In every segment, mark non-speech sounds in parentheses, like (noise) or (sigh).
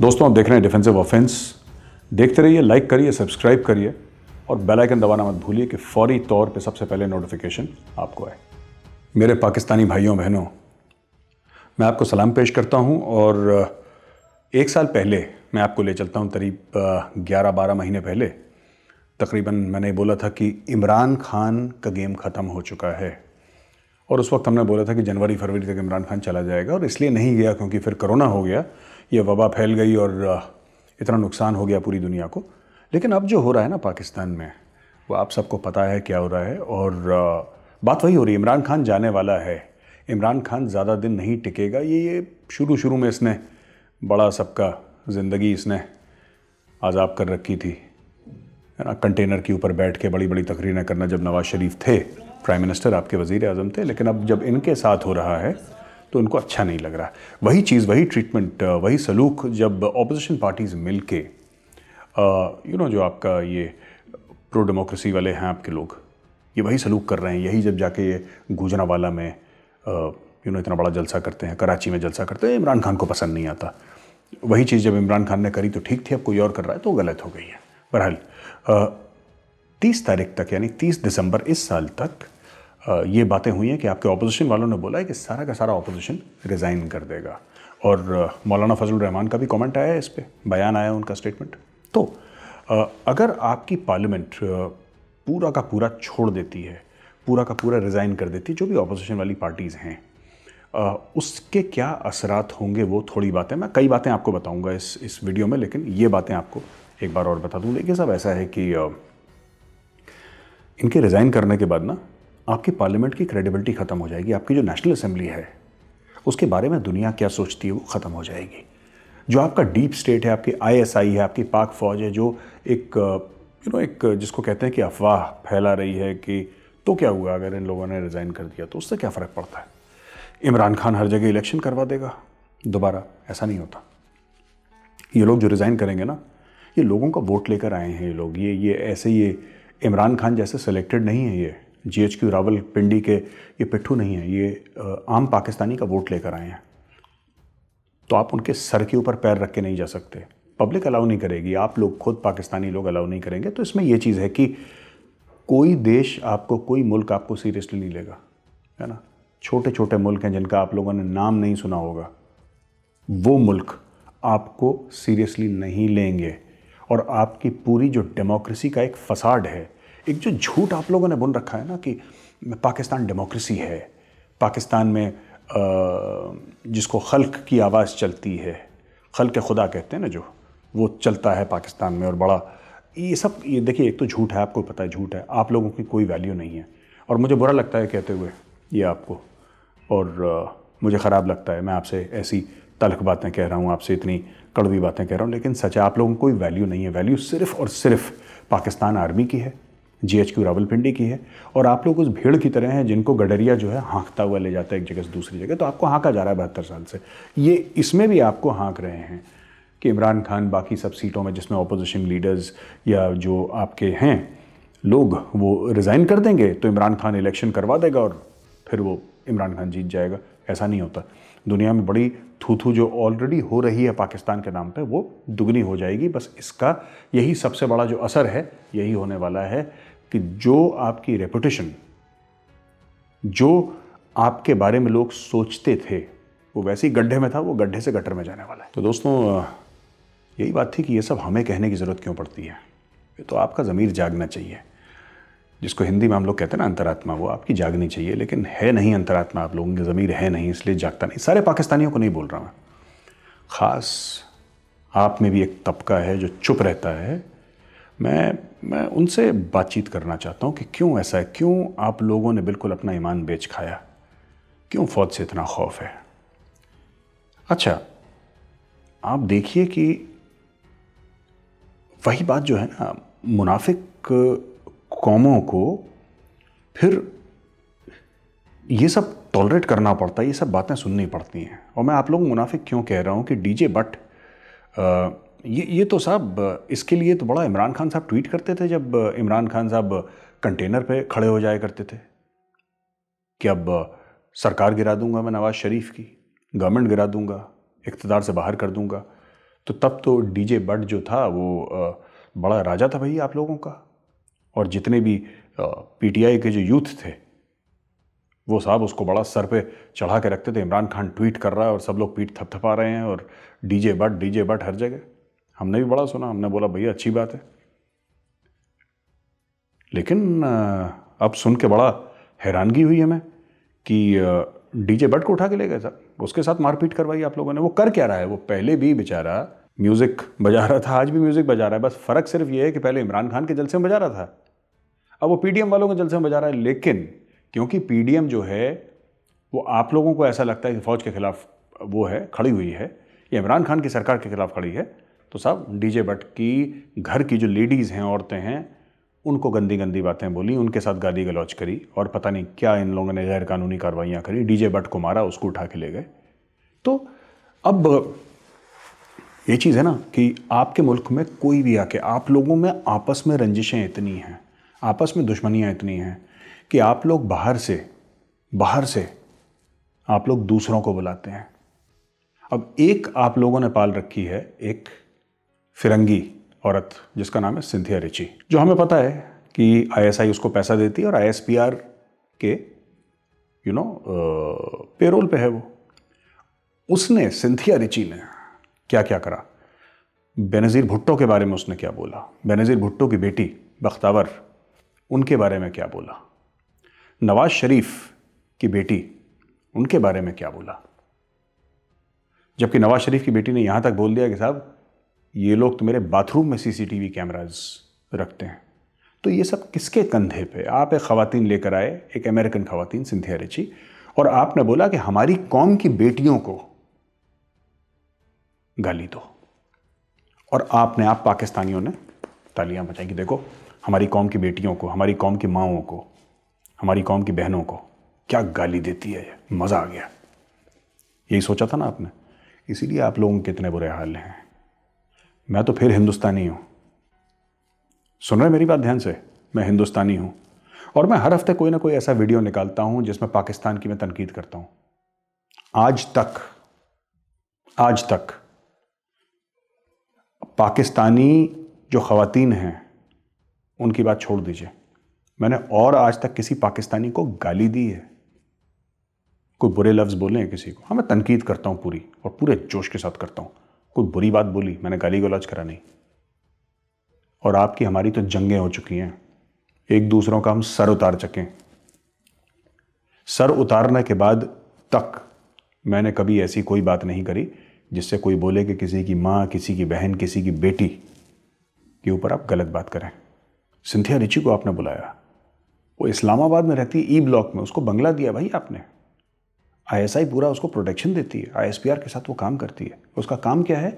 दोस्तों आप देख रहे हैं डिफेंसिव ऑफेंस देखते रहिए लाइक करिए सब्सक्राइब करिए और बेल आइकन दबाना मत भूलिए कि फौरी तौर पे सबसे पहले नोटिफिकेशन आपको आए मेरे पाकिस्तानी भाइयों बहनों मैं आपको सलाम पेश करता हूँ और uh, एक साल पहले मैं आपको ले चलता हूँ करीब uh, ग्यारह बारह महीने पहले तकरीबन मैंने बोला था कि इमरान खान का गेम ख़त्म हो चुका है और उस वक्त हमने बोला था कि जनवरी फरवरी तक इमरान खान चला जाएगा और इसलिए नहीं गया क्योंकि फिर कोरोना हो गया ये वबा फैल गई और इतना नुकसान हो गया पूरी दुनिया को लेकिन अब जो हो रहा है ना पाकिस्तान में वो आप सबको पता है क्या हो रहा है और बात वही हो रही है इमरान खान जाने वाला है इमरान खान ज़्यादा दिन नहीं टिकेगा ये ये शुरू शुरू में इसने बड़ा सबका ज़िंदगी इसने आज़ाब कर रखी थी ना कंटेनर के ऊपर बैठ के बड़ी बड़ी तकरीरें करना जब नवाज़ शरीफ थे प्राइम मिनिस्टर आपके वज़ी अजम थे लेकिन अब जब इनके साथ हो रहा है तो उनको अच्छा नहीं लग रहा वही चीज़ वही ट्रीटमेंट वही सलूक जब ऑपोजिशन पार्टीज़ मिल के यू नो जो आपका ये प्रो डेमोक्रेसी वाले हैं आपके लोग ये वही सलूक कर रहे हैं यही जब जाके ये गुजरावाला में यू नो इतना बड़ा जलसा करते हैं कराची में जलसा करते हैं इमरान खान को पसंद नहीं आता वही चीज़ जब इमरान खान ने करी तो ठीक थी अब कोई और कर रहा है तो गलत हो गई है बहरहाल तीस तारीख तक यानी तीस दिसंबर इस साल तक ये बातें हुई हैं कि आपके ऑपोजिशन वालों ने बोला है कि सारा का सारा ऑपोजिशन रिज़ाइन कर देगा और मौलाना फजल रहमान का भी कमेंट आया है इस पर बयान आया उनका स्टेटमेंट तो अगर आपकी पार्लियामेंट पूरा का पूरा छोड़ देती है पूरा का पूरा रिज़ाइन कर देती है जो भी अपोजिशन वाली पार्टीज़ हैं उसके क्या असरात होंगे वो थोड़ी बातें मैं कई बातें आपको बताऊंगा इस इस वीडियो में लेकिन ये बातें आपको एक बार और बता दूँ देखिए साहब ऐसा है कि इनके रिज़ाइन करने के बाद ना आपकी पार्लियामेंट की क्रेडिबिलिटी ख़त्म हो जाएगी आपकी जो नेशनल असेंबली है उसके बारे में दुनिया क्या सोचती है वो ख़त्म हो जाएगी जो आपका डीप स्टेट है आपकी आईएसआई है आपकी पाक फौज है जो एक यू uh, नो एक जिसको कहते हैं कि अफवाह फैला रही है कि तो क्या हुआ अगर इन लोगों ने रिज़ाइन कर दिया तो उससे क्या फ़र्क पड़ता है इमरान खान हर जगह इलेक्शन करवा देगा दोबारा ऐसा नहीं होता ये लोग जो रिज़ाइन करेंगे ना ये लोगों का वोट लेकर आए हैं ये लोग ये ये ऐसे ये इमरान खान जैसे सिलेक्टेड नहीं है ये जीएचक्यू रावल पिंडी के ये पिट्ठू नहीं है ये आम पाकिस्तानी का वोट लेकर आए हैं तो आप उनके सर के ऊपर पैर रख के नहीं जा सकते पब्लिक अलाउ नहीं करेगी आप लोग खुद पाकिस्तानी लोग अलाउ नहीं करेंगे तो इसमें ये चीज़ है कि कोई देश आपको कोई मुल्क आपको सीरियसली नहीं लेगा है ना छोटे छोटे मुल्क हैं जिनका आप लोगों ने नाम नहीं सुना होगा वो मुल्क आपको सीरियसली नहीं लेंगे और आपकी पूरी जो डेमोक्रेसी का एक फसाड है एक जो झूठ आप लोगों ने बुन रखा है ना कि पाकिस्तान डेमोक्रेसी है पाकिस्तान में जिसको खल्क की आवाज़ चलती है खल के खुदा कहते हैं ना जो वो चलता है पाकिस्तान में और बड़ा ये सब ये देखिए एक तो झूठ है आपको पता है झूठ है आप लोगों की कोई वैल्यू नहीं है और मुझे बुरा लगता है कहते हुए ये आपको और मुझे ख़राब लगता है मैं आपसे ऐसी तलख बातें कह रहा हूँ आपसे इतनी कड़वी बातें कह रहा हूँ लेकिन सच है आप लोगों की कोई वैल्यू नहीं है वैल्यू सिर्फ़ और सिर्फ पाकिस्तान आर्मी की है जी एच क्यू रावलपिंडी की है और आप लोग उस भीड़ की तरह हैं जिनको गडरिया जो है हाँकता हुआ ले जाता है एक जगह से दूसरी जगह तो आपको हाँका जा रहा है बहत्तर साल से ये इसमें भी आपको हाँक रहे हैं कि इमरान खान बाकी सब सीटों में जिसमें अपोजिशन लीडर्स या जो आपके हैं लोग वो रिज़ाइन कर देंगे तो इमरान खान इलेक्शन करवा देगा और फिर वो इमरान खान जीत जाएगा ऐसा नहीं होता दुनिया में बड़ी थूथू जो ऑलरेडी हो रही है पाकिस्तान के नाम पे वो दुगनी हो जाएगी बस इसका यही सबसे बड़ा जो असर है यही होने वाला है कि जो आपकी रेपुटेशन जो आपके बारे में लोग सोचते थे वो वैसे ही गड्ढे में था वो गड्ढे से गटर में जाने वाला है तो दोस्तों यही बात थी कि ये सब हमें कहने की ज़रूरत क्यों पड़ती है ये तो आपका ज़मीर जागना चाहिए जिसको हिंदी में हम लोग कहते हैं ना अंतरात्मा वो आपकी जागनी चाहिए लेकिन है नहीं अंतरात्मा आप लोगों की ज़मीर है नहीं इसलिए जागता नहीं सारे पाकिस्तानियों को नहीं बोल रहा मैं ख़ास आप में भी एक तबका है जो चुप रहता है मैं मैं उनसे बातचीत करना चाहता हूँ कि क्यों ऐसा है क्यों आप लोगों ने बिल्कुल अपना ईमान बेच खाया क्यों फौज से इतना खौफ है अच्छा आप देखिए कि वही बात जो है ना मुनाफिक कौमों को फिर ये सब टॉलरेट करना पड़ता है ये सब बातें सुननी पड़ती हैं और मैं आप लोग मुनाफिक क्यों कह रहा हूँ कि डीजे बट आ, ये ये तो साहब इसके लिए तो बड़ा इमरान खान साहब ट्वीट करते थे जब इमरान खान साहब कंटेनर पे खड़े हो जाया करते थे कि अब सरकार गिरा दूंगा मैं नवाज़ शरीफ की गवर्नमेंट गिरा दूंगा इकतदार से बाहर कर दूंगा तो तब तो डीजे बट जो था वो बड़ा राजा था भाई आप लोगों का और जितने भी पीटीआई के जो यूथ थे वो साहब उसको बड़ा सर पे चढ़ा के रखते थे इमरान खान ट्वीट कर रहा है और सब लोग पीठ थपथपा रहे हैं और डीजे बट डीजे बट हर जगह हमने भी बड़ा सुना हमने बोला भैया अच्छी बात है लेकिन अब सुन के बड़ा हैरानगी हुई हमें है कि डीजे बट को उठा के ले गए साहब उसके साथ मारपीट करवाई आप लोगों ने वो कर क्या रहा है वो पहले भी बेचारा म्यूज़िक बजा रहा था आज भी म्यूज़िक बजा रहा है बस फ़र्क सिर्फ ये है कि पहले इमरान खान के जलसे में बजा रहा था अब वो पीडीएम वालों के जलसे में बजा रहा है लेकिन क्योंकि पीडीएम जो है वो आप लोगों को ऐसा लगता है कि फ़ौज के ख़िलाफ़ वो है खड़ी हुई है या इमरान खान की सरकार के ख़िलाफ़ खड़ी है तो साहब डीजे भट्ट की घर की जो लेडीज़ हैं औरतें हैं उनको गंदी गंदी बातें बोली उनके साथ गाली गलौच करी और पता नहीं क्या इन लोगों ने गैर कानूनी कार्रवाइयाँ करी डीजे भट्ट को मारा उसको उठा के ले गए तो अब ये चीज़ है ना कि आपके मुल्क में कोई भी आके आप लोगों में आपस में रंजिशें इतनी हैं आपस में दुश्मनियाँ इतनी हैं कि आप लोग बाहर से बाहर से आप लोग दूसरों को बुलाते हैं अब एक आप लोगों ने पाल रखी है एक फिरंगी औरत जिसका नाम है सिंथिया रिची जो हमें पता है कि आईएसआई उसको पैसा देती है और आईएसपीआर के यू नो पेरोल पे है वो उसने सिंथिया रिची ने क्या क्या करा बेनज़ीर भुट्टो के बारे में उसने क्या बोला बेनज़ीर भुट्टो की बेटी बख्तावर उनके बारे में क्या बोला नवाज शरीफ की बेटी उनके बारे में क्या बोला जबकि नवाज शरीफ की बेटी ने यहाँ तक बोल दिया कि साहब ये लोग तो मेरे बाथरूम में सीसीटीवी कैमराज रखते हैं तो ये सब किसके कंधे पे आप एक ख़ातन लेकर आए एक अमेरिकन खातन सिंधिया रची और आपने बोला कि हमारी कौम की बेटियों को गाली दो और आपने आप पाकिस्तानियों ने तालियां बचाई कि देखो हमारी कौम की बेटियों को हमारी कौम की माओं को हमारी कौम की बहनों को क्या गाली देती है ये मज़ा आ गया यही सोचा था ना आपने इसीलिए आप लोगों के इतने बुरे हाल हैं मैं तो फिर हिंदुस्तानी हूँ सुन रहे मेरी बात ध्यान से मैं हिंदुस्तानी हूँ और मैं हर हफ्ते कोई ना कोई ऐसा वीडियो निकालता हूँ जिसमें पाकिस्तान की मैं तनकीद करता हूँ आज तक आज तक पाकिस्तानी जो खातन हैं उनकी बात छोड़ दीजिए मैंने और आज तक किसी पाकिस्तानी को गाली दी है कोई बुरे लफ्ज़ बोले हैं किसी को हाँ मैं तनकीद करता हूँ पूरी और पूरे जोश के साथ करता हूँ कोई बुरी बात बोली मैंने गाली गलौज करा नहीं और आपकी हमारी तो जंगें हो चुकी हैं एक दूसरों का हम सर उतार चकें सर उतारने के बाद तक मैंने कभी ऐसी कोई बात नहीं करी जिससे कोई बोले कि किसी की माँ किसी की बहन किसी की बेटी के ऊपर आप गलत बात करें सिंथिया रिची को आपने बुलाया वो इस्लामाबाद में रहती है ई ब्लॉक में उसको बंगला दिया भाई आपने आईएसआई पूरा उसको प्रोटेक्शन देती है आईएसपीआर के साथ वो काम करती है उसका काम क्या है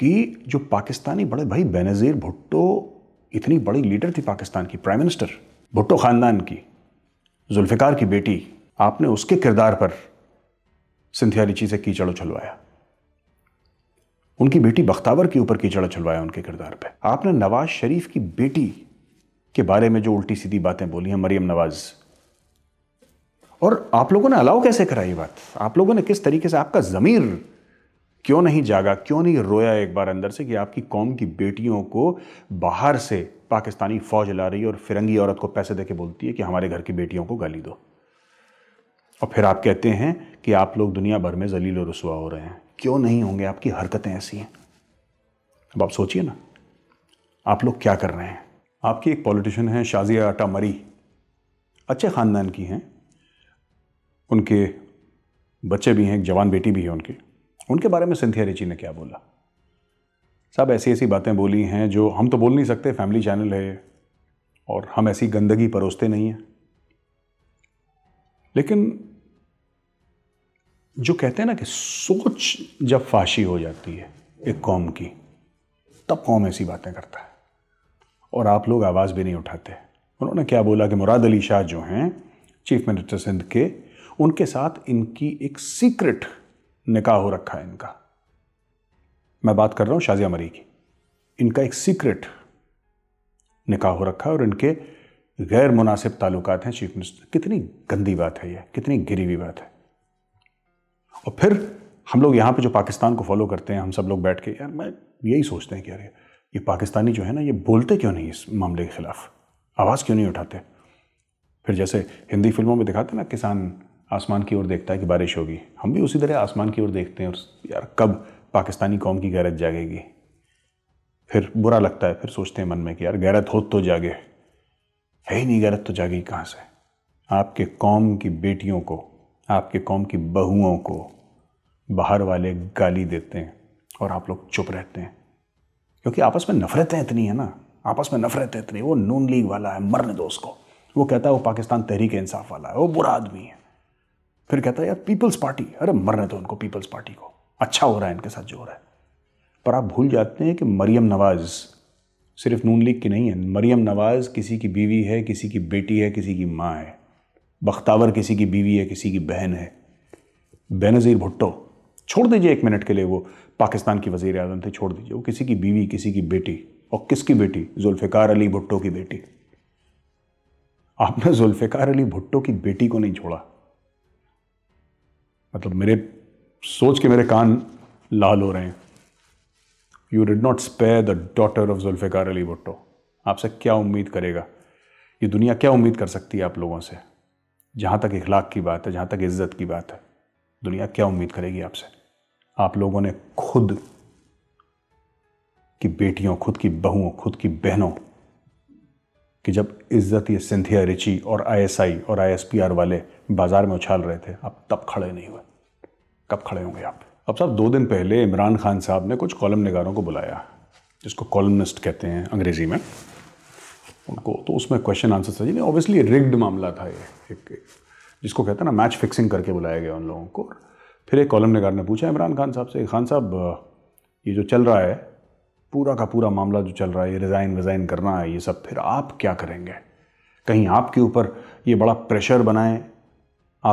कि जो पाकिस्तानी बड़े भाई बेनज़ीर भुट्टो इतनी बड़ी लीडर थी पाकिस्तान की प्राइम मिनिस्टर भुट्टो ख़ानदान की जुल्फ़िकार की बेटी आपने उसके किरदार पर सिंथिया रिची से कीचड़ उछलवाया उनकी बेटी बख्तावर के ऊपर कीचड़ा छुलवाया उनके किरदार पे आपने नवाज शरीफ की बेटी के बारे में जो उल्टी सीधी बातें बोली हैं मरियम नवाज और आप लोगों ने अलाउ कैसे कराई ये बात आप लोगों ने किस तरीके से आपका ज़मीर क्यों नहीं जागा क्यों नहीं रोया एक बार अंदर से कि आपकी कौम की बेटियों को बाहर से पाकिस्तानी फ़ौज ला रही है और फिरंगी औरत को पैसे दे के बोलती है कि हमारे घर की बेटियों को गाली दो और फिर आप कहते हैं कि आप लोग दुनिया भर में जलील और रसुआ हो रहे हैं क्यों नहीं होंगे आपकी हरकतें ऐसी हैं अब आप सोचिए ना आप लोग क्या कर रहे हैं आपकी एक पॉलिटिशियन है शाजिया आटा मरी अच्छे ख़ानदान की हैं उनके बच्चे भी हैं एक जवान बेटी भी है उनकी उनके बारे में सिंथिया रिची ने क्या बोला सब ऐसी ऐसी बातें बोली हैं जो हम तो बोल नहीं सकते फैमिली चैनल है और हम ऐसी गंदगी परोसते नहीं हैं लेकिन जो कहते हैं ना कि सोच जब फाशी हो जाती है एक कौम की तब कौम ऐसी बातें करता है और आप लोग आवाज़ भी नहीं उठाते उन्होंने क्या बोला कि मुराद अली शाह जो हैं चीफ मिनिस्टर सिंध के उनके साथ इनकी एक सीक्रेट निकाह हो रखा है इनका मैं बात कर रहा हूँ शाजिया मरी की इनका एक सीक्रेट निकाह हो रखा है और इनके गैर मुनासिब ताल्लुक हैं चीफ मिनिस्टर कितनी गंदी बात है यह कितनी गिरी हुई बात है और फिर हम लोग यहाँ पे जो पाकिस्तान को फॉलो करते हैं हम सब लोग बैठ के यार मैं यही सोचते हैं कि यार ये पाकिस्तानी जो है ना ये बोलते क्यों नहीं इस मामले के ख़िलाफ़ आवाज़ क्यों नहीं उठाते फिर जैसे हिंदी फिल्मों में दिखाते ना किसान आसमान की ओर देखता है कि बारिश होगी हम भी उसी तरह आसमान की ओर देखते हैं और यार कब पाकिस्तानी कौम की गैरत जागेगी फिर बुरा लगता है फिर सोचते हैं मन में कि यार गैरत हो तो जागे है ही नहीं गैरत तो जागेगी कहाँ से आपके कौम की बेटियों को आपके कौम की बहुओं को बाहर वाले गाली देते हैं और आप लोग चुप रहते हैं क्योंकि आपस में नफरतें इतनी है ना आपस में नफरतें इतनी वो नून लीग वाला है मरने दो उसको वो कहता है वो पाकिस्तान तहरीक इंसाफ वाला है वो बुरा आदमी है फिर कहता है यार पीपल्स पार्टी अरे मरने दो उनको पीपल्स पार्टी को अच्छा हो रहा है इनके साथ जो हो रहा है पर आप भूल जाते हैं कि मरियम नवाज़ सिर्फ नून लीग की नहीं है मरियम नवाज़ किसी की बीवी है किसी की बेटी है किसी की माँ है बख्तावर किसी की बीवी है किसी की बहन है बेनज़ीर भुट्टो छोड़ दीजिए एक मिनट के लिए वो पाकिस्तान की वजीर अजम थे छोड़ दीजिए वो किसी की बीवी किसी की बेटी और किसकी बेटी जुल्फ़िकार अली भुट्टो की बेटी आपने जुल्फ़िकार अली भुट्टो की बेटी को नहीं छोड़ा मतलब मेरे सोच के मेरे कान लाल हो रहे हैं you did not spare the daughter of Zulfikar Ali Bhutto आपसे क्या उम्मीद करेगा ये दुनिया क्या उम्मीद कर सकती है आप लोगों से जहाँ तक इखलाक की बात है जहाँ तक इज्जत की बात है दुनिया क्या उम्मीद करेगी आपसे आप लोगों ने खुद की बेटियों खुद की बहुओं खुद की बहनों कि जब इज्जत ये सिंधिया रिची और आईएसआई और आईएसपीआर वाले बाजार में उछाल रहे थे आप तब खड़े नहीं हुए कब खड़े होंगे आप अब साहब दो दिन पहले इमरान खान साहब ने कुछ कॉलम निगारों को बुलाया जिसको कॉलमनिस्ट कहते हैं अंग्रेज़ी में उनको तो उसमें क्वेश्चन आंसर था जी ऑब्वियसली रिग्ड मामला था ये एक, एक जिसको कहते हैं ना मैच फिक्सिंग करके बुलाया गया उन लोगों को फिर एक कॉलम निगार ने पूछा इमरान खान साहब से खान साहब ये जो चल रहा है पूरा का पूरा मामला जो चल रहा है ये रिज़ाइन विज़ाइन करना है ये सब फिर आप क्या करेंगे कहीं आपके ऊपर ये बड़ा प्रेशर बनाएं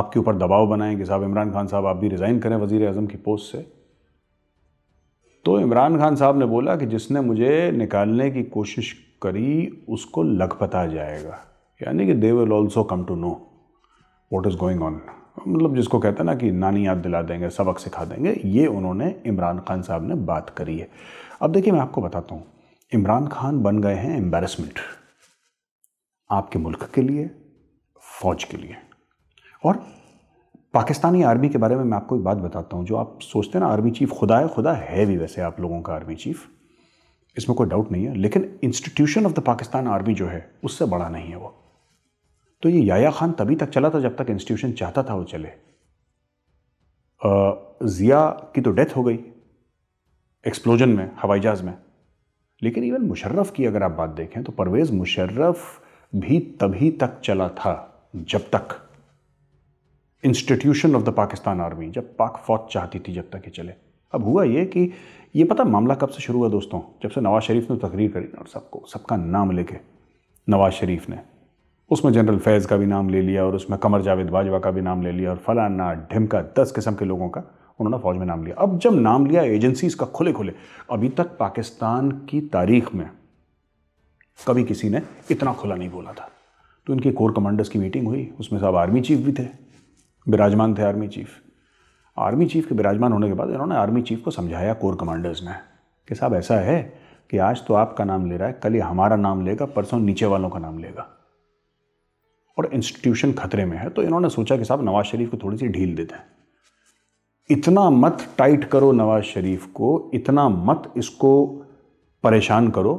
आपके ऊपर दबाव बनाएं कि साहब इमरान खान साहब आप भी रिज़ाइन करें वज़ी अजम की पोस्ट से तो इमरान खान साहब ने बोला कि जिसने मुझे निकालने की कोशिश करी उसको लखपता जाएगा यानी कि they will also come to know what is going on मतलब जिसको कहते हैं ना कि नानी याद दिला देंगे सबक सिखा देंगे ये उन्होंने इमरान खान साहब ने बात करी है अब देखिए मैं आपको बताता हूँ इमरान खान बन गए हैं एम्बेरसमेंट आपके मुल्क के लिए फ़ौज के लिए और पाकिस्तानी आर्मी के बारे में मैं आपको एक बात बताता हूँ जो आप सोचते हैं ना आर्मी चीफ़ खुदा है खुदा है भी वैसे आप लोगों का आर्मी चीफ़ इसमें कोई डाउट नहीं है लेकिन institution of the Pakistan army जो है उससे बड़ा नहीं है वो तो ये याया खान तभी तक चला था जब तक इंस्टीट्यूशन चाहता था वो चले ज़िया की तो डेथ हो गई एक्सप्लोजन में हवाई जहाज़ में लेकिन इवन मुशर्रफ की अगर आप बात देखें तो परवेज़ मुशर्रफ भी तभी तक चला था जब तक institution of the Pakistan army जब पाक फौज चाहती थी जब तक ये चले अब हुआ ये कि ये पता मामला कब से शुरू हुआ दोस्तों जब से नवाज शरीफ ने तकरीर करी और सबको सबका नाम लेके नवाज शरीफ ने उसमें जनरल फैज़ का भी नाम ले लिया और उसमें कमर जावेद बाजवा का भी नाम ले लिया और फलाना ढिमका दस किस्म के लोगों का उन्होंने फ़ौज में नाम लिया अब जब नाम लिया एजेंसीज का खुले खुले अभी तक पाकिस्तान की तारीख में कभी किसी ने इतना खुला नहीं बोला था तो इनकी कोर कमांडर्स की मीटिंग हुई उसमें साहब आर्मी चीफ भी थे विराजमान थे आर्मी चीफ़ आर्मी चीफ के विराजमान होने के बाद इन्होंने आर्मी चीफ को समझाया कोर कमांडर्स ने कि साहब ऐसा है कि आज तो आपका नाम ले रहा है कल ये हमारा नाम लेगा परसों नीचे वालों का नाम लेगा और इंस्टीट्यूशन खतरे में है तो इन्होंने सोचा कि साहब नवाज शरीफ को थोड़ी सी ढील देते हैं इतना मत टाइट करो नवाज शरीफ को इतना मत इसको परेशान करो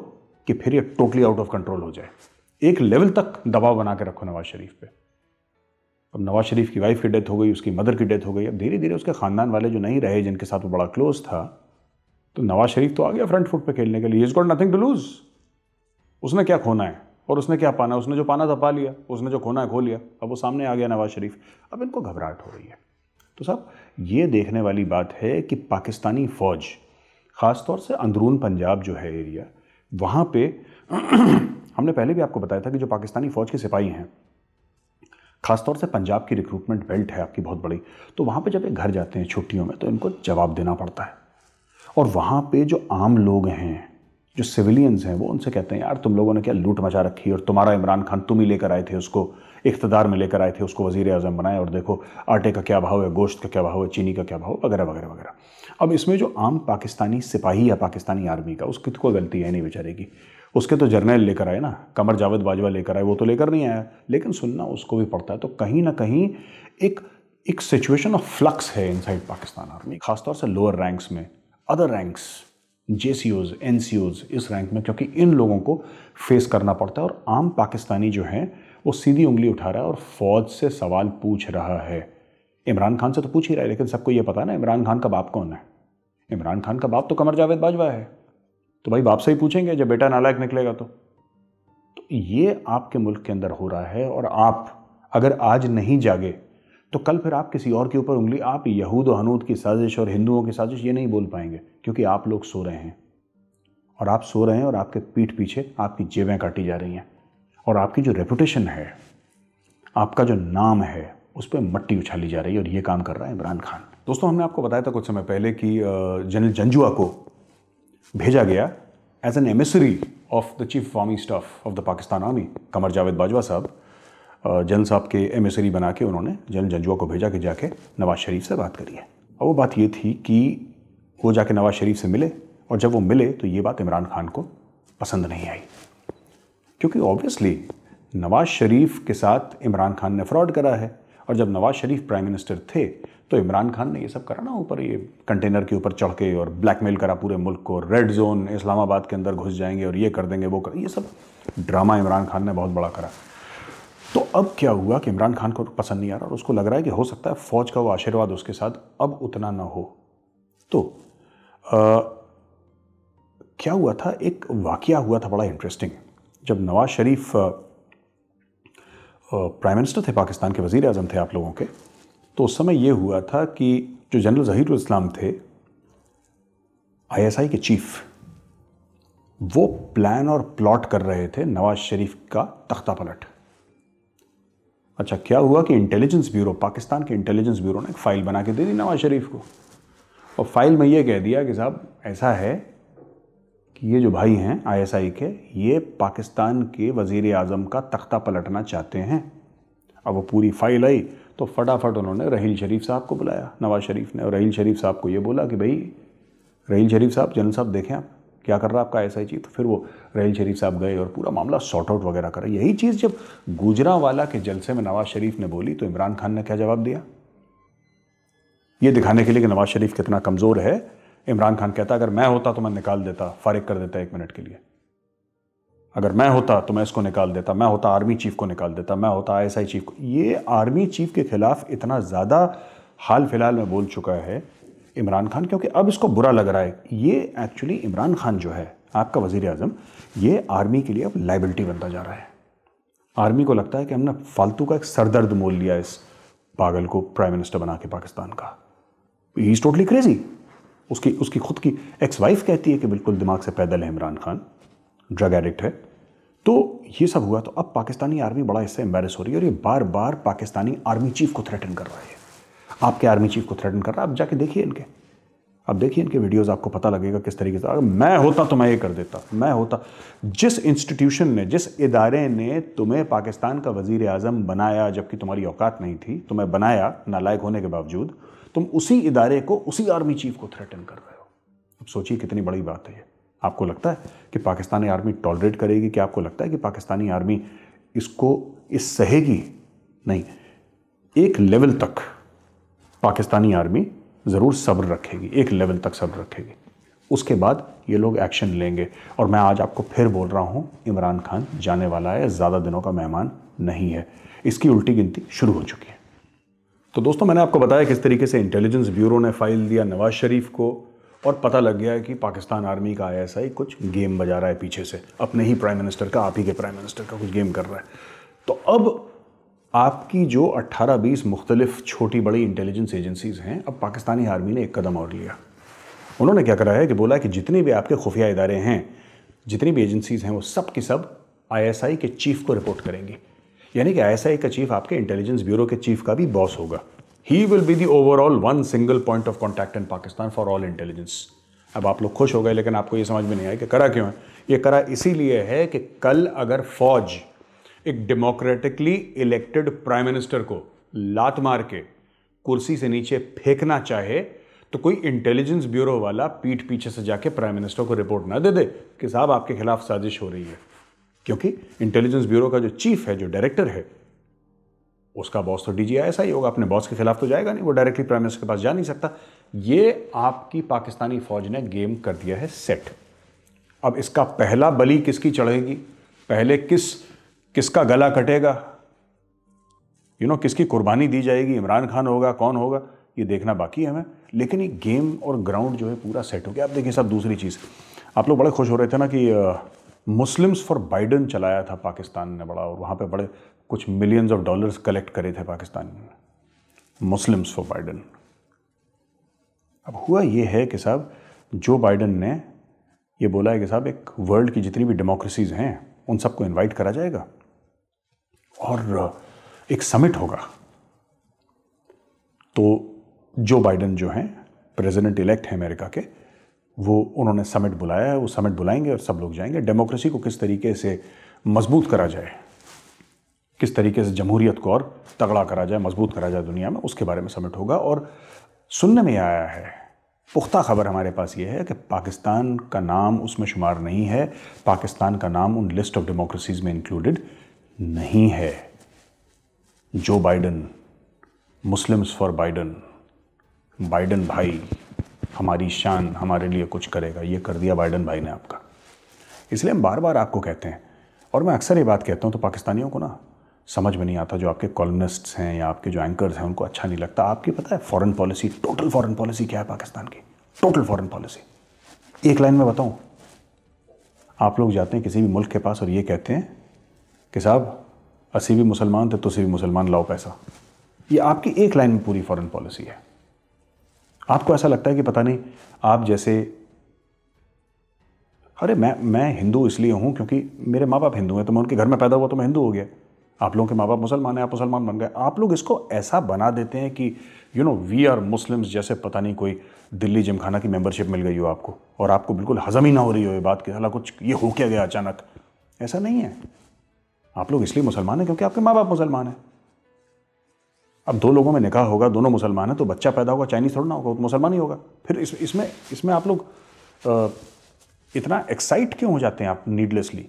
कि फिर ये टोटली आउट ऑफ कंट्रोल हो जाए एक लेवल तक दबाव बना के रखो नवाज शरीफ पे अब नवाज शरीफ की वाइफ की डेथ हो गई उसकी मदर की डेथ हो गई अब धीरे धीरे उसके ख़ानदान वाले जो नहीं रहे जिनके साथ वो बड़ा क्लोज था तो नवाज शरीफ तो आ गया फ्रंट फुट पे खेलने के लिए is got nothing to lose उसने क्या खोना है और उसने क्या पाना है उसने जो पाना था पा लिया उसने जो खोना है खो लिया अब वो सामने आ गया नवाज शरीफ अब इनको घबराहट हो रही है तो साहब ये देखने वाली बात है कि पाकिस्तानी फ़ौज ख़ासतौर से अंदरून पंजाब जो है एरिया वहाँ पे (clears throat) हमने पहले भी आपको बताया था कि जो पाकिस्तानी फ़ौज के सिपाही हैं खासतौर से पंजाब की रिक्रूटमेंट बेल्ट है आपकी बहुत बड़ी तो वहाँ पे जब ये घर जाते हैं छुट्टियों में तो इनको जवाब देना पड़ता है और वहाँ पे जो आम लोग हैं जो सिविलियंस हैं वो उनसे कहते हैं यार तुम लोगों ने क्या लूट मचा रखी और तुम्हारा इमरान खान तुम ही लेकर आए थे उसको इकतदार में लेकर आए थे उसको वजीर अजम बनाए और देखो आटे का क्या भाव है गोश्त का क्या भाव है चीनी का क्या भाव वगैरह वगैरह वगैरह अब इसमें जो आम पाकिस्तानी सिपाही या पाकिस्तानी आर्मी का उसकी तो कोई गलती है नहीं बेचारे की उसके तो जर्नैल लेकर आए ना कमर जावेद बाजवा लेकर आए वो तो लेकर नहीं आया लेकिन सुनना उसको भी पड़ता है तो कहीं ना कहीं एक एक सिचुएशन ऑफ फ्लक्स है इनसाइड पाकिस्तान आर्मी खासतौर से लोअर रैंक्स में other ranks J C Os N सी ओज इस रैंक में क्योंकि इन लोगों को फेस करना पड़ता है और आम पाकिस्तानी जो हैं वो सीधी उंगली उठा रहा है और फौज से सवाल पूछ रहा है इमरान खान से तो पूछ ही रहा है लेकिन सबको ये पता ना इमरान खान का बाप कौन है इमरान खान का बाप तो कमर जावेद बाजवा है तो भाई बाप से ही पूछेंगे जब बेटा नालायक निकलेगा तो तो ये आपके मुल्क के अंदर हो रहा है और आप अगर आज नहीं जागे तो कल फिर आप किसी और के ऊपर उंगली आप यहूद और हनूद की साजिश और हिंदुओं की साजिश ये नहीं बोल पाएंगे क्योंकि आप लोग सो रहे हैं और आप सो रहे हैं और आपके पीठ पीछे आपकी जेबें काटी जा रही हैं और आपकी जो रेपुटेशन है आपका जो नाम है उस पर मट्टी उछाली जा रही है और ये काम कर रहा है इमरान खान दोस्तों हमने आपको बताया था कुछ समय पहले कि जनरल जंजुआ को भेजा गया as an emissary of the chief army staff of the Pakistan army Qamar Javed Bajwa साहब जनरल साहब के एमेसरी बना के उन्होंने जनरल जंजुआ को भेजा के जाके नवाज शरीफ से बात करी है और वो बात ये थी कि वो जाके नवाज शरीफ से मिले और जब वो मिले तो ये बात इमरान खान को पसंद नहीं आई क्योंकि ऑब्वियसली नवाज शरीफ के साथ इमरान खान ने फ्रॉड करा है और जब नवाज शरीफ प्राइम मिनिस्टर थे तो इमरान खान ने ये सब करा ना ऊपर ये कंटेनर के ऊपर चढ़ के और ब्लैकमेल करा पूरे मुल्क को रेड जोन इस्लामाबाद के अंदर घुस जाएंगे और ये कर देंगे वो कर ये सब ड्रामा इमरान खान ने बहुत बड़ा करा तो अब क्या हुआ कि इमरान खान को पसंद नहीं आ रहा और उसको लग रहा है कि हो सकता है फ़ौज का वो आशीर्वाद उसके साथ अब उतना ना हो तो आ, क्या हुआ था एक वाक़ हुआ था बड़ा इंटरेस्टिंग जब नवाज शरीफ प्राइम मिनिस्टर थे पाकिस्तान के वजीर अजम थे आप लोगों के तो उस समय यह हुआ था कि जो जनरल जहीर इस्लाम थे आईएसआई के चीफ वो प्लान और प्लॉट कर रहे थे नवाज शरीफ का तख्ता पलट अच्छा क्या हुआ कि इंटेलिजेंस ब्यूरो पाकिस्तान के इंटेलिजेंस ब्यूरो ने एक फ़ाइल बना के दे दी नवाज शरीफ को और फाइल में ये कह दिया कि साहब ऐसा है कि ये जो भाई हैं आईएसआई के ये पाकिस्तान के वजीर आजम का तख्ता पलटना चाहते हैं अब वो पूरी फाइल आई तो फटाफट उन्होंने रहील शरीफ साहब को बुलाया नवाज शरीफ ने और रहील शरीफ साहब को ये बोला कि भाई रहील शरीफ साहब जनरल साहब देखें आप क्या कर रहा है आपका चीज़ तो फिर वो रहील शरीफ साहब गए और पूरा मामला सॉर्ट आउट वगैरह करा यही चीज़ जब गुजरावाला के जलसे में नवाज शरीफ ने बोली तो इमरान खान ने क्या जवाब दिया ये दिखाने के लिए कि नवाज शरीफ कितना कमज़ोर है इमरान खान कहता अगर मैं होता तो मैं निकाल देता फारिग कर देता एक मिनट के लिए अगर मैं होता तो मैं इसको निकाल देता मैं होता आर्मी चीफ को निकाल देता मैं होता आईएसआई चीफ को ये आर्मी चीफ के खिलाफ इतना ज़्यादा हाल फिलहाल में बोल चुका है इमरान खान क्योंकि अब इसको बुरा लग रहा है ये एक्चुअली इमरान खान जो है आपका वजीर अजम ये आर्मी के लिए अब लाइबिलिटी बनता जा रहा है आर्मी को लगता है कि हमने फालतू का एक सरदर्द मोल लिया इस पागल को प्राइम मिनिस्टर बना के पाकिस्तान का ही इज़ टोटली क्रेजी उसकी उसकी खुद की एक्स वाइफ कहती है कि बिल्कुल दिमाग से पैदल है इमरान खान ड्रग एडिक्ट है तो ये सब हुआ तो अब पाकिस्तानी आर्मी बड़ा इससे एम्बेरस हो रही है और ये बार बार पाकिस्तानी आर्मी चीफ को थ्रेटन कर रहा है आपके आर्मी चीफ को थ्रेटन कर रहा है आप जाके देखिए इनके अब देखिए इनके वीडियोस आपको पता लगेगा किस तरीके से अगर मैं होता तो मैं ये कर देता मैं होता जिस इंस्टीट्यूशन ने जिस इदारे ने तुम्हें पाकिस्तान का वजीर आजम बनाया जबकि तुम्हारी औकात नहीं थी तुम्हें बनाया नालायक होने के बावजूद तुम उसी इदारे को उसी आर्मी चीफ को थ्रेटन कर रहे हो अब सोचिए कितनी बड़ी बात है ये आपको लगता है कि पाकिस्तानी आर्मी टॉलरेट करेगी क्या आपको लगता है कि पाकिस्तानी आर्मी इसको इस सहेगी नहीं एक लेवल तक पाकिस्तानी आर्मी ज़रूर सब्र रखेगी एक लेवल तक सब्र रखेगी उसके बाद ये लोग एक्शन लेंगे और मैं आज आपको फिर बोल रहा हूँ इमरान खान जाने वाला है ज़्यादा दिनों का मेहमान नहीं है इसकी उल्टी गिनती शुरू हो चुकी है तो दोस्तों मैंने आपको बताया किस तरीके से इंटेलिजेंस ब्यूरो ने फ़ाइल दिया नवाज शरीफ को और पता लग गया है कि पाकिस्तान आर्मी का आईएसआई कुछ गेम बजा रहा है पीछे से अपने ही प्राइम मिनिस्टर का आप ही के प्राइम मिनिस्टर का कुछ गेम कर रहा है तो अब आपकी जो 18-20 मुख्तलिफ छोटी बड़ी इंटेलिजेंस एजेंसीज़ हैं अब पाकिस्तानी आर्मी ने एक कदम और लिया उन्होंने क्या करा है कि बोला कि जितने भी आपके खुफिया इदारे हैं जितनी भी एजेंसीज़ हैं वो सब के सब आईएसआई के चीफ को रिपोर्ट करेंगी यानी कि आईएसआई का चीफ आपके इंटेलिजेंस ब्यूरो के चीफ का भी बॉस होगा he will be the overall one single point of contact in Pakistan for all intelligence अब आप लोग खुश हो गए लेकिन आपको ये समझ में नहीं आया कि करा क्यों है ये करा इसीलिए है कि कल अगर फौज एक डेमोक्रेटिकली इलेक्टेड प्राइम मिनिस्टर को लात मार के कुर्सी से नीचे फेंकना चाहे तो कोई इंटेलिजेंस ब्यूरो वाला पीठ पीछे से जाके प्राइम मिनिस्टर को रिपोर्ट ना दे दे कि साहब आपके खिलाफ साजिश हो रही है क्योंकि इंटेलिजेंस ब्यूरो का जो चीफ है जो डायरेक्टर है उसका बॉस तो डी ऐसा ही होगा अपने बॉस के खिलाफ तो जाएगा नहीं वो डायरेक्टली प्राइम मिनिस्टर के पास जा नहीं सकता ये आपकी पाकिस्तानी फ़ौज ने गेम कर दिया है सेट अब इसका पहला बली किसकी चढ़ेगी पहले किस किसका गला कटेगा यू नो किसकी कुर्बानी दी जाएगी इमरान खान होगा कौन होगा ये देखना बाकी है हमें लेकिन ये गेम और ग्राउंड जो है पूरा सेट हो गया आप देखिए सब दूसरी चीज़ आप लोग बड़े खुश हो रहे थे ना कि मुस्लिम्स फॉर बाइडन चलाया था पाकिस्तान ने बड़ा और वहाँ पे बड़े कुछ मिलियंस ऑफ डॉलर्स कलेक्ट करे थे पाकिस्तान ने मुस्लिम्स फॉर बाइडन अब हुआ ये है कि साहब जो बाइडन ने ये बोला है कि साहब एक वर्ल्ड की जितनी भी डेमोक्रेसीज़ हैं उन सबको इन्वाइट करा जाएगा और एक समिट होगा तो जो बाइडन जो हैं प्रेसिडेंट इलेक्ट हैं अमेरिका के वो उन्होंने समिट बुलाया है वो समिट बुलाएंगे और सब लोग जाएंगे डेमोक्रेसी को किस तरीके से मजबूत करा जाए किस तरीके से जमहूरियत को और तगड़ा करा जाए मजबूत करा जाए दुनिया में उसके बारे में समिट होगा और सुनने में आया है पुख्ता खबर हमारे पास ये है कि पाकिस्तान का नाम उसमें शुमार नहीं है पाकिस्तान का नाम उन लिस्ट ऑफ डेमोक्रेसीज़ में इंक्लूडेड नहीं है जो Biden Muslims for Biden Biden भाई हमारी शान हमारे लिए कुछ करेगा ये कर दिया बाइडन भाई ने आपका इसलिए हम बार बार आपको कहते हैं और मैं अक्सर ये बात कहता हूँ तो पाकिस्तानियों को ना समझ में नहीं आता जो आपके कॉलमनिस्ट्स हैं या आपके जो एंकर्स हैं उनको अच्छा नहीं लगता आपकी पता है foreign policy total foreign policy क्या है पाकिस्तान की टोटल फॉरेन पॉलिसी एक लाइन में बताऊँ आप लोग जाते हैं किसी भी मुल्क के पास और ये कहते हैं कि साहब असी भी मुसलमान थे तुसी तो भी मुसलमान लाओ पैसा ये आपकी एक लाइन में पूरी फॉरेन पॉलिसी है आपको ऐसा लगता है कि पता नहीं आप जैसे अरे मैं मैं हिंदू इसलिए हूँ क्योंकि मेरे माँ बाप हिंदू हैं तो मैं उनके घर में पैदा हुआ तो मैं हिंदू हो गया आप लोगों के माँ बाप मुसलमान हैं आप मुसलमान बन गए आप लोग इसको ऐसा बना देते हैं कि you know we are Muslims जैसे पता नहीं कोई दिल्ली जिमखाना की मेंबरशिप मिल गई हो आपको और आपको बिल्कुल हजम ही ना हो रही हो ये बात कि हालांकि कुछ ये हो क्या गया अचानक ऐसा नहीं है आप लोग इसलिए मुसलमान हैं क्योंकि आपके माँ बाप मुसलमान हैं अब दो लोगों में निकाह होगा दोनों मुसलमान हैं तो बच्चा पैदा होगा चाइनीज़ थोड़ा ना होगा तो मुसलमान ही होगा फिर इस इसमें इसमें आप लोग इतना एक्साइट क्यों हो जाते हैं आप नीडलेसली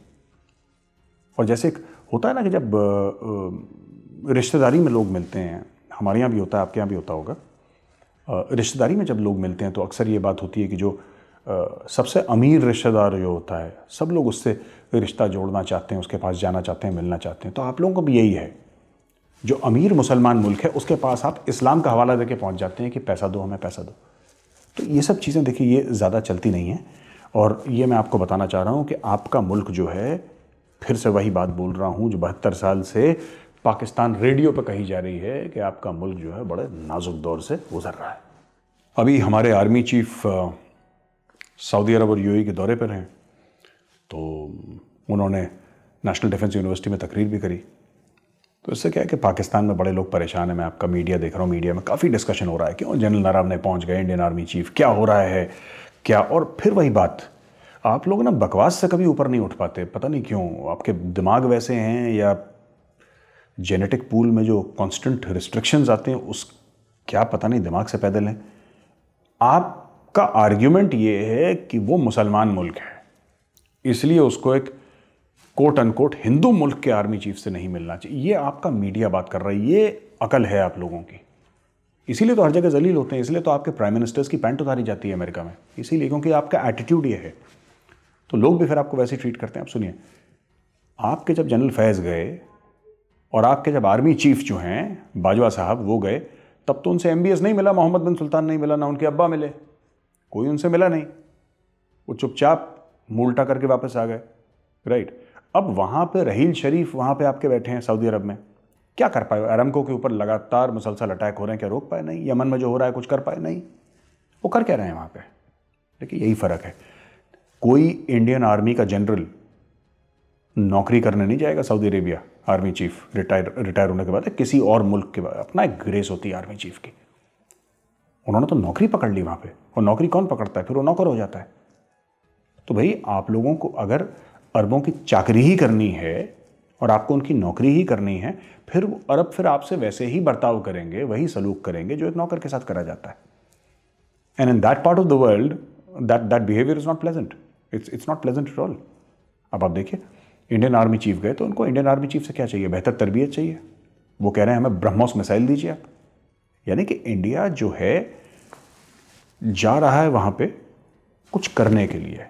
और जैसे एक होता है ना कि जब रिश्तेदारी में लोग मिलते हैं हमारे यहाँ भी होता है आपके यहाँ भी होता होगा रिश्तेदारी में जब लोग मिलते हैं तो अक्सर ये बात होती है कि जो सबसे अमीर रिश्तेदार जो होता है सब लोग उससे रिश्ता जोड़ना चाहते हैं उसके पास जाना चाहते हैं मिलना चाहते हैं तो आप लोगों को भी यही है जो अमीर मुसलमान मुल्क है उसके पास आप इस्लाम का हवाला देके पहुंच जाते हैं कि पैसा दो हमें पैसा दो तो ये सब चीज़ें देखिए ये ज़्यादा चलती नहीं हैं और ये मैं आपको बताना चाह रहा हूँ कि आपका मुल्क जो है फिर से वही बात बोल रहा हूँ जो बहत्तर साल से पाकिस्तान रेडियो पर कही जा रही है कि आपका मुल्क जो है बड़े नाजुक दौर से गुजर रहा है अभी हमारे आर्मी चीफ सऊदी अरब और यूएई के दौरे पर हैं तो उन्होंने नेशनल डिफेंस यूनिवर्सिटी में तकरीर भी करी तो इससे क्या है कि पाकिस्तान में बड़े लोग परेशान हैं मैं आपका मीडिया देख रहा हूँ मीडिया में काफ़ी डिस्कशन हो रहा है क्यों जनरल नरावने पहुँच गए इंडियन आर्मी चीफ क्या हो रहा है क्या और फिर वही बात आप लोग ना बकवास से कभी ऊपर नहीं उठ पाते पता नहीं क्यों आपके दिमाग वैसे हैं या जेनेटिक पूल में जो कांस्टेंट रिस्ट्रिक्शंस आते हैं उस क्या पता नहीं दिमाग से पैदल हैं आपका आर्ग्यूमेंट ये है कि वो मुसलमान मुल्क है इसलिए उसको एक कोट अनकोट हिंदू मुल्क के आर्मी चीफ से नहीं मिलना चाहिए ये आपका मीडिया बात कर रहा है ये अकल है आप लोगों की इसीलिए तो हर जगह जलील होते हैं इसलिए तो आपके प्राइम मिनिस्टर्स की पैंट उतारी जाती है अमेरिका में इसीलिए क्योंकि आपका एटीट्यूड ये है तो लोग भी फिर आपको वैसे ट्रीट करते हैं आप सुनिए आपके जब जनरल फैज़ गए और आपके जब आर्मी चीफ जो हैं बाजवा साहब वो गए तब तो उनसे एम नहीं मिला मोहम्मद बिन सुल्तान नहीं मिला ना उनके अब्बा मिले कोई उनसे मिला नहीं वो चुपचाप मूल्टा करके वापस आ गए राइट right. अब वहाँ पर रहील शरीफ वहाँ पर आपके बैठे हैं सऊदी अरब में क्या कर पाए अरमको के ऊपर लगातार मुसलसल अटैक हो रहे हैं क्या रोक पाए नहीं यमन में जो हो रहा है कुछ कर पाए नहीं वो कर क्या रहे हैं वहाँ पर देखिए यही फ़र्क है कोई इंडियन आर्मी का जनरल नौकरी करने नहीं जाएगा Saudi Arabia army chief retire retire होने के बाद किसी और मुल्क के बाद अपना एक ग्रेस होती है आर्मी चीफ की उन्होंने तो नौकरी पकड़ ली वहां पे और नौकरी कौन पकड़ता है फिर वो नौकर हो जाता है तो भाई आप लोगों को अगर अरबों की चाकरी ही करनी है और आपको उनकी नौकरी ही करनी है फिर अरब फिर आपसे वैसे ही बर्ताव करेंगे वही सलूक करेंगे जो एक नौकर के साथ करा जाता है and in that part of the world that that behaviour is not pleasant it's it's not pleasant at all अब आप देखिए इंडियन आर्मी चीफ गए तो उनको इंडियन आर्मी चीफ से क्या चाहिए बेहतर तरबियत चाहिए वो कह रहे हैं हमें ब्रह्मोस मिसाइल दीजिए आप यानी कि इंडिया जो है जा रहा है वहाँ पे कुछ करने के लिए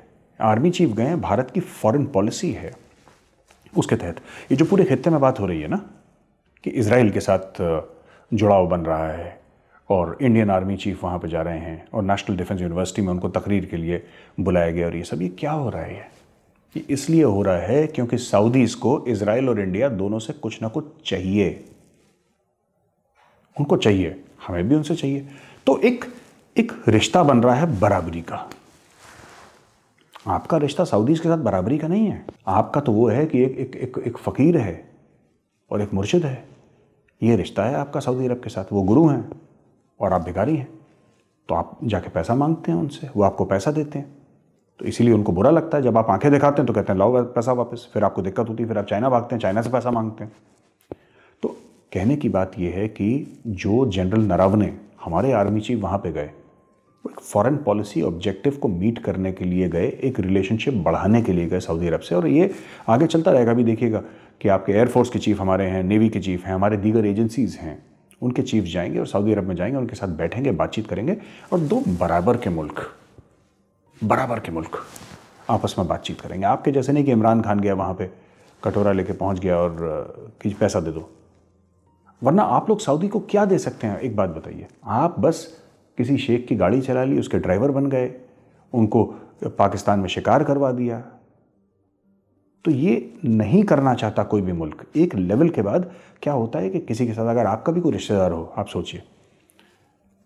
आर्मी चीफ गए हैं भारत की फॉरेन पॉलिसी है उसके तहत ये जो पूरे खत्ते में बात हो रही है ना कि इसराइल के साथ जुड़ाव बन रहा है और इंडियन आर्मी चीफ वहाँ पर जा रहे हैं और नेशनल डिफेंस यूनिवर्सिटी में उनको तकरीर के लिए बुलाया गया और ये सब ये क्या हो रहा है ये इसलिए हो रहा है क्योंकि सऊदीज़ को इसराइल और इंडिया दोनों से कुछ ना कुछ चाहिए उनको चाहिए हमें भी उनसे चाहिए तो एक एक रिश्ता बन रहा है बराबरी का आपका रिश्ता सऊदीज़ के साथ बराबरी का नहीं है आपका तो वो है कि एक एक एक, एक फ़कीर है और एक मुर्शद है ये रिश्ता है आपका सऊदी अरब के साथ वो गुरु हैं और आप भिखारी हैं तो आप जाके पैसा मांगते हैं उनसे वो आपको पैसा देते हैं तो इसीलिए उनको बुरा लगता है जब आप आंखें दिखाते हैं तो कहते हैं लाओ पैसा वापस फिर आपको दिक्कत होती है फिर आप चाइना भागते हैं चाइना से पैसा मांगते हैं तो कहने की बात यह है कि जो जनरल नरावने हमारे आर्मी चीफ वहाँ पर गए फॉरेन पॉलिसी ऑब्जेक्टिव को मीट करने के लिए गए एक रिलेशनशिप बढ़ाने के लिए गए सऊदी अरब से और ये आगे चलता रहेगा भी देखिएगा कि आपके एयरफोर्स के चीफ हमारे हैं नेवी के चीफ हैं हमारे दीगर एजेंसीज़ हैं उनके चीफ जाएंगे और सऊदी अरब में जाएंगे उनके साथ बैठेंगे बातचीत करेंगे और दो बराबर के मुल्क बराबर के मुल्क आपस में बातचीत करेंगे आपके जैसे नहीं कि इमरान खान गया वहाँ पर कटोरा लेके पहुँच गया और कि पैसा दे दो वरना आप लोग सऊदी को क्या दे सकते हैं एक बात बताइए आप बस किसी शेख की गाड़ी चला ली उसके ड्राइवर बन गए उनको पाकिस्तान में शिकार करवा दिया तो ये नहीं करना चाहता कोई भी मुल्क एक लेवल के बाद क्या होता है कि किसी के साथ अगर आपका भी कोई रिश्तेदार हो आप सोचिए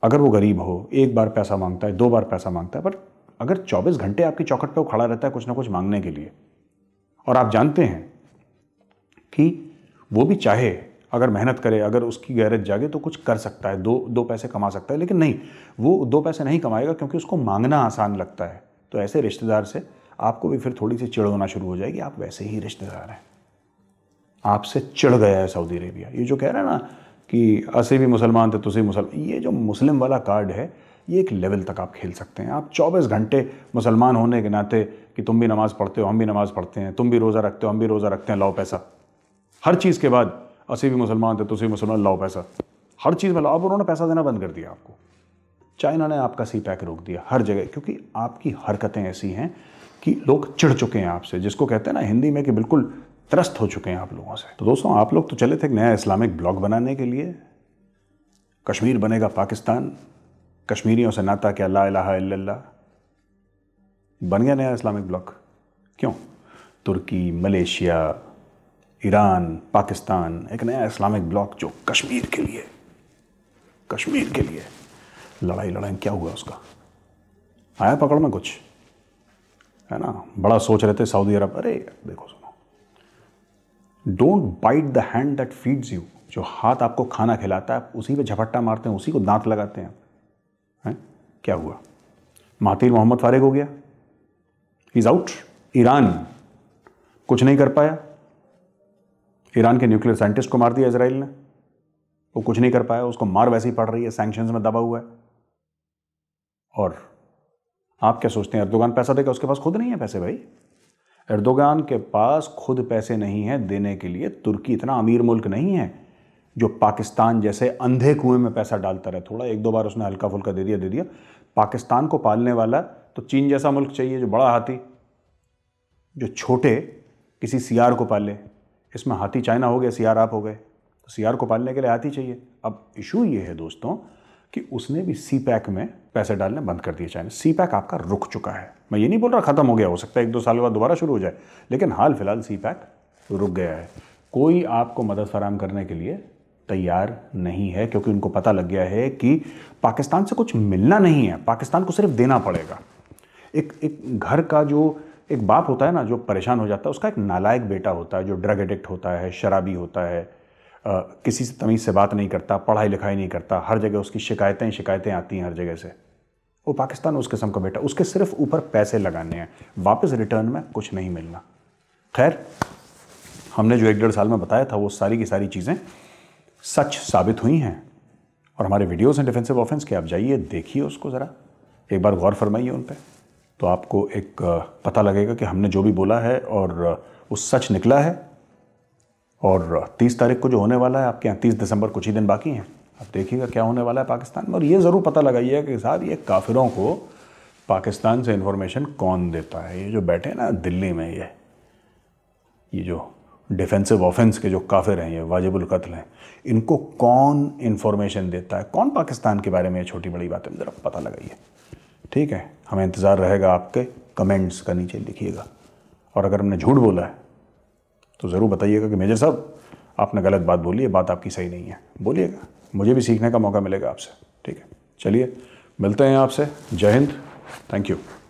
अगर वो गरीब हो एक बार पैसा मांगता है दो बार पैसा मांगता है पर अगर 24 घंटे आपकी चौखट पे वो खड़ा रहता है कुछ ना कुछ मांगने के लिए और आप जानते हैं कि वो भी चाहे अगर मेहनत करे अगर उसकी गैरज जागे तो कुछ कर सकता है दो दो पैसे कमा सकता है लेकिन नहीं वो दो पैसे नहीं कमाएगा क्योंकि उसको मांगना आसान लगता है तो ऐसे रिश्तेदार से आपको भी फिर थोड़ी सी चिड़ होना शुरू हो जाएगी आप वैसे ही रिश्तेदार हैं आपसे चिड़ गया है सऊदी अरेबिया ये जो कह रहे हैं ना कि असे भी मुसलमान थे तुसे मुसलमान ये जो मुस्लिम वाला कार्ड है ये एक लेवल तक आप खेल सकते हैं आप 24 घंटे मुसलमान होने के नाते कि तुम भी नमाज़ पढ़ते हो हम भी नमाज़ पढ़ते हैं तुम भी रोज़ा रखते हो हम भी रोज़ा रखते हैं लाओ पैसा हर चीज़ के बाद असी भी मुसलमान थे ਤੁਸੀਂ मुसलमान लाओ पैसा हर चीज़ में लाओ अब उन्होंने पैसा देना बंद कर दिया आपको चाइना ने आपका सी पैक रोक दिया हर जगह क्योंकि आपकी हरकतें ऐसी हैं कि लोग चिढ़ चुके हैं आपसे जिसको कहते हैं ना हिंदी में कि बिल्कुल त्रस्त हो चुके हैं आप लोगों से तो दोस्तों आप लोग तो चले थे एक नया इस्लामिक ब्लॉग बनाने के लिए कश्मीर बनेगा पाकिस्तान कश्मीरियों से नाता क्या ला इलाहा बन गया नया इस्लामिक ब्लॉक क्यों तुर्की मलेशिया ईरान पाकिस्तान एक नया इस्लामिक ब्लॉक जो कश्मीर के लिए कश्मीर के लिए लड़ाई लड़ाई क्या हुआ उसका आया पकड़ में कुछ है ना बड़ा सोच रहे थे सऊदी अरब अरे देखो सुनो don't bite the hand that feeds you जो हाथ आपको खाना खिलाता है उसी पे झपट्टा मारते हैं उसी को दांत लगाते हैं है? क्या हुआ मातिर मोहम्मद फारिग हो गया इज़ आउट ईरान कुछ नहीं कर पाया ईरान के न्यूक्लियर साइंटिस्ट को मार दिया इसराइल ने वो कुछ नहीं कर पाया उसको मार वैसे ही पड़ रही है सैंक्शंस में दबा हुआ है और आप क्या सोचते हैं अर्दोगान पैसा देगा उसके पास खुद नहीं है पैसे भाई अर्दोगान के पास खुद पैसे नहीं है देने के लिए तुर्की इतना अमीर मुल्क नहीं है जो पाकिस्तान जैसे अंधे कुएं में पैसा डालता रहे थोड़ा एक दो बार उसने हल्का फुल्का दे दिया दे दिया पाकिस्तान को पालने वाला तो चीन जैसा मुल्क चाहिए जो बड़ा हाथी जो छोटे किसी सियार को पाले इसमें हाथी चाइना हो गए सियार आप हो गए तो सियार को पालने के लिए हाथी चाहिए अब इशू ये है दोस्तों कि उसने भी सी पैक में पैसे डालने बंद कर दिए चाइना सी पैक आपका रुक चुका है मैं ये नहीं बोल रहा ख़त्म हो गया हो सकता है एक दो साल बाद दोबारा शुरू हो जाए लेकिन हाल फिलहाल सी पैक रुक गया है कोई आपको मदद फराम करने के लिए तैयार नहीं है क्योंकि उनको पता लग गया है कि पाकिस्तान से कुछ मिलना नहीं है पाकिस्तान को सिर्फ देना पड़ेगा एक एक घर का जो एक बाप होता है ना जो परेशान हो जाता है उसका एक नालायक बेटा होता है जो ड्रग एडिक्ट होता है शराबी होता है आ, किसी से तमीज़ से बात नहीं करता पढ़ाई लिखाई नहीं करता हर जगह उसकी शिकायतें शिकायतें आती हैं हर जगह से वो पाकिस्तान उस किस्म का बेटा उसके सिर्फ ऊपर पैसे लगाने हैं वापस रिटर्न में कुछ नहीं मिलना खैर हमने जो एक डेढ़ साल में बताया था वो सारी की सारी चीज़ें सच साबित हुई हैं और हमारे वीडियोज़ हैं डिफेंसिव ऑफेंस के आप जाइए देखिए उसको ज़रा एक बार गौर फरमाइए उन पर तो आपको एक पता लगेगा कि हमने जो भी बोला है और वो सच निकला है और 30 तारीख को जो होने वाला है आपके यहाँ तीस दिसंबर कुछ ही दिन बाकी हैं आप देखिएगा क्या होने वाला है पाकिस्तान में और ये ज़रूर पता लगाइए कि साहब ये काफिरों को पाकिस्तान से इन्फॉर्मेशन कौन देता है ये जो बैठे हैं ना दिल्ली में ये ये जो डिफेंसिव ऑफेंस के जो काफिर हैं ये वाजिबुल कत्ल हैं इनको कौन इन्फॉर्मेशन देता है कौन पाकिस्तान के बारे में छोटी बड़ी बातें ज़रा पता लगाइए ठीक है हमें इंतज़ार रहेगा आपके कमेंट्स का नीचे लिखिएगा और अगर हमने झूठ बोला है तो ज़रूर बताइएगा कि मेजर साहब आपने गलत बात बोली है बात आपकी सही नहीं है बोलिएगा मुझे भी सीखने का मौका मिलेगा आपसे ठीक है चलिए मिलते हैं आपसे जय हिंद थैंक यू